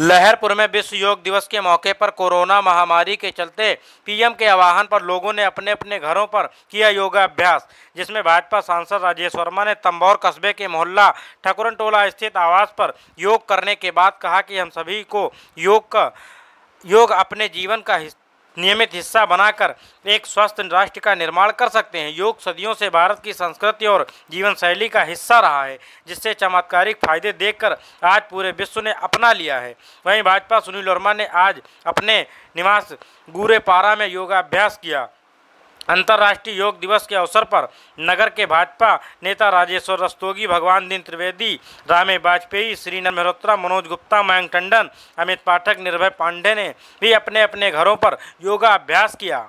लहरपुर में विश्व योग दिवस के मौके पर कोरोना महामारी के चलते पीएम के आह्वान पर लोगों ने अपने अपने घरों पर किया योगाभ्यास जिसमें भाजपा सांसद राजेश वर्मा ने तंबौर कस्बे के मोहल्ला ठकुरन टोला स्थित आवास पर योग करने के बाद कहा कि हम सभी को योग का योग अपने जीवन का हिस्सा नियमित हिस्सा बनाकर एक स्वस्थ राष्ट्र का निर्माण कर सकते हैं योग सदियों से भारत की संस्कृति और जीवन शैली का हिस्सा रहा है जिससे चमत्कारिक फायदे देखकर आज पूरे विश्व ने अपना लिया है वहीं भाजपा सुनील वर्मा ने आज अपने निवास गूरेपारा में योगाभ्यास किया अंतर्राष्ट्रीय योग दिवस के अवसर पर नगर के भाजपा नेता राजेश्वर रस्तोगी भगवान दीन त्रिवेदी रामे वाजपेयी श्री मेहरोत्रा मनोज गुप्ता मयंक टंडन अमित पाठक निर्भय पांडे ने भी अपने अपने घरों पर योगाभ्यास किया